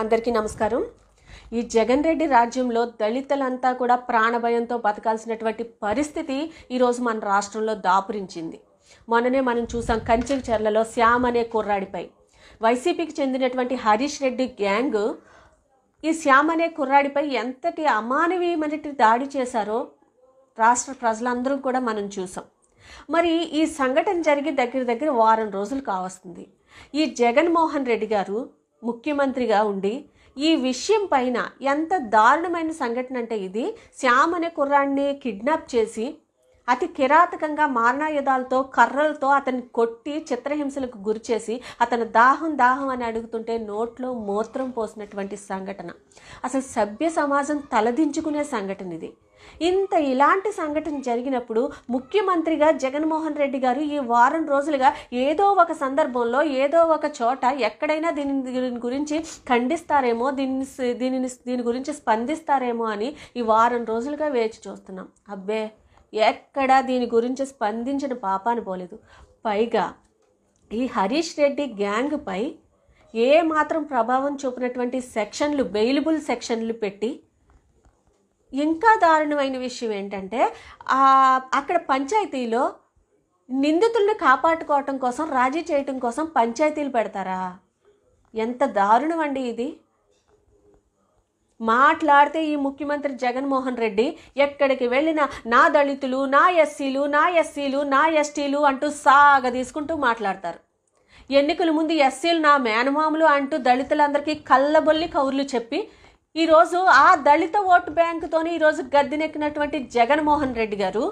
అందరికీ నమస్కారం ఈ జగన్ రెడ్డి రాజ్యంలో దళితులంతా కూడా ప్రాణభయంతో బతకాల్సినటువంటి పరిస్థితి ఈరోజు మన రాష్ట్రంలో దాపురించింది మొన్ననే మనం చూసాం చెర్లలో శ్యామ్ అనే కుర్రాడిపై వైసీపీకి చెందినటువంటి హరీష్ రెడ్డి గ్యాంగ్ ఈ శ్యామ్ అనే కుర్రాడిపై ఎంతటి అమానవీయమైనటి దాడి చేశారో రాష్ట్ర ప్రజలందరూ కూడా మనం చూసాం మరి ఈ సంఘటన జరిగి దగ్గర దగ్గర వారం రోజులు కావస్తుంది ఈ జగన్మోహన్ రెడ్డి గారు ముఖ్యమంత్రిగా ఉండి ఈ విషయం పైన ఎంత దారుణమైన సంఘటన అంటే ఇది శ్యామ్ అనే కుర్రాన్ని కిడ్నాప్ చేసి అతి కిరాతకంగా మారణాయుధాలతో కర్రలతో అతన్ని కొట్టి చిత్రహింసలకు గురిచేసి అతను దాహం దాహం అని అడుగుతుంటే నోట్లో మూత్రం పోసినటువంటి సంఘటన అసలు సభ్య సమాజం తలదించుకునే సంఘటన ఇది ఇంత ఇలాంటి సంఘటన జరిగినప్పుడు ముఖ్యమంత్రిగా జగన్మోహన్ రెడ్డి గారు ఈ వారం రోజులుగా ఏదో ఒక సందర్భంలో ఏదో ఒక చోట ఎక్కడైనా దీని దీని గురించి ఖండిస్తారేమో దీన్ని దీనిని దీని గురించి స్పందిస్తారేమో అని ఈ వారం రోజులుగా వేచి చూస్తున్నాం అబ్బే ఎక్కడా దీని గురించి స్పందించిన పాపాను పోలేదు పైగా ఈ హరీష్ రెడ్డి గ్యాంగ్పై ఏ మాత్రం ప్రభావం చూపినటువంటి సెక్షన్లు బెయిలబుల్ సెక్షన్లు పెట్టి ఇంకా దారుణమైన విషయం ఏంటంటే అక్కడ పంచాయతీలో నిందితులను కాపాడుకోవటం కోసం రాజీ చేయటం కోసం పంచాయతీలు పెడతారా ఎంత దారుణం అండి ఇది మాట్లాడితే ఈ ముఖ్యమంత్రి జగన్మోహన్ రెడ్డి ఎక్కడికి వెళ్ళినా నా దళితులు నా ఎస్సీలు నా ఎస్సీలు నా ఎస్టీలు అంటూ సాగ తీసుకుంటూ మాట్లాడతారు ఎన్నికల ముందు ఎస్సీలు నా మేనమాములు అంటూ దళితులందరికీ కళ్ళబొల్లి కౌర్లు చెప్పి ఈరోజు ఆ దళిత ఓటు బ్యాంకుతోనే ఈరోజు గద్దెనెక్కినటువంటి జగన్మోహన్ రెడ్డి గారు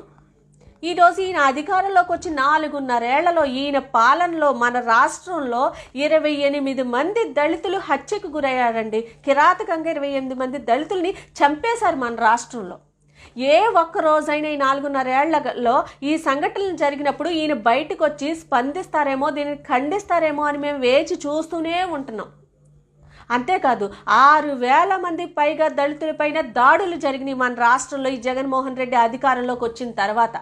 ఈరోజు ఈయన అధికారంలోకి వచ్చి నాలుగున్నరేళ్లలో ఈయన పాలనలో మన రాష్ట్రంలో ఇరవై ఎనిమిది మంది దళితులు హత్యకు గురయ్యారండి కిరాతకంగా ఇరవై ఎనిమిది మంది దళితుల్ని చంపేశారు మన రాష్ట్రంలో ఏ ఒక్క రోజైనా ఈ నాలుగున్నరేళ్లలో ఈ సంఘటనలు జరిగినప్పుడు ఈయన బయటకు వచ్చి స్పందిస్తారేమో దీన్ని ఖండిస్తారేమో అని మేము వేచి చూస్తూనే ఉంటున్నాం అంతేకాదు ఆరు వేల మంది పైగా దళితులపైన దాడులు జరిగినాయి మన రాష్ట్రంలో ఈ జగన్మోహన్ రెడ్డి అధికారంలోకి వచ్చిన తర్వాత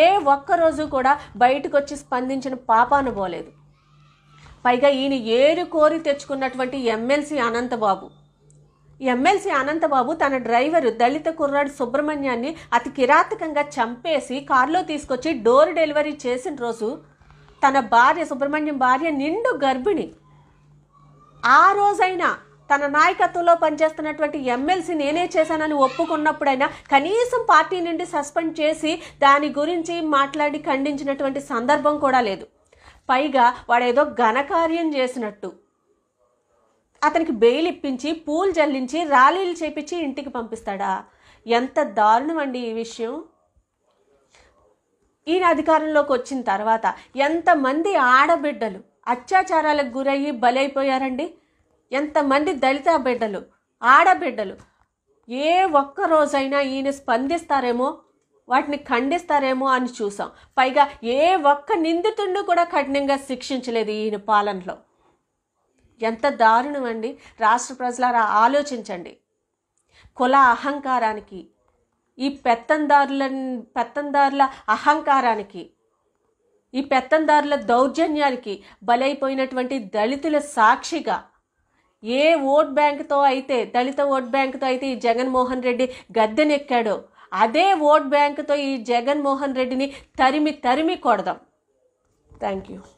ఏ ఒక్కరోజు కూడా బయటకు వచ్చి స్పందించిన పాపాను పోలేదు పైగా ఈయన ఏరు కోరి తెచ్చుకున్నటువంటి ఎమ్మెల్సీ అనంతబాబు ఎమ్మెల్సీ అనంతబాబు తన డ్రైవరు దళిత కుర్రాడు సుబ్రహ్మణ్యాన్ని అతి కిరాతకంగా చంపేసి కారులో తీసుకొచ్చి డోర్ డెలివరీ చేసిన రోజు తన భార్య సుబ్రహ్మణ్యం భార్య నిండు గర్భిణి ఆ రోజైనా తన నాయకత్వంలో పనిచేస్తున్నటువంటి ఎమ్మెల్సీ నేనే చేశానని ఒప్పుకున్నప్పుడైనా కనీసం పార్టీ నుండి సస్పెండ్ చేసి దాని గురించి మాట్లాడి ఖండించినటువంటి సందర్భం కూడా లేదు పైగా వాడేదో ఘనకార్యం చేసినట్టు అతనికి బెయిల్ ఇప్పించి పూలు జల్లించి ర్యాలీలు చేపించి ఇంటికి పంపిస్తాడా ఎంత దారుణం అండి ఈ విషయం ఈయన అధికారంలోకి వచ్చిన తర్వాత ఎంతమంది ఆడబిడ్డలు అత్యాచారాలకు గురయ్యి బలైపోయారండి ఎంతమంది దళిత బిడ్డలు ఆడబిడ్డలు ఏ ఒక్క రోజైనా ఈయన స్పందిస్తారేమో వాటిని ఖండిస్తారేమో అని చూసాం పైగా ఏ ఒక్క నిందితుడిని కూడా కఠినంగా శిక్షించలేదు ఈయన పాలనలో ఎంత దారుణం అండి రాష్ట్ర ప్రజలారా ఆలోచించండి కుల అహంకారానికి ఈ పెత్తందారుల పెత్తందారుల అహంకారానికి ఈ పెత్తందారుల దౌర్జన్యానికి బలైపోయినటువంటి దళితుల సాక్షిగా ఏ ఓట్ బ్యాంక్తో అయితే దళిత ఓట్ బ్యాంక్తో అయితే ఈ జగన్మోహన్ రెడ్డి గద్దెనెక్కాడో అదే ఓట్ బ్యాంక్తో ఈ జగన్మోహన్ రెడ్డిని తరిమి తరిమి కొడదాం థ్యాంక్ యూ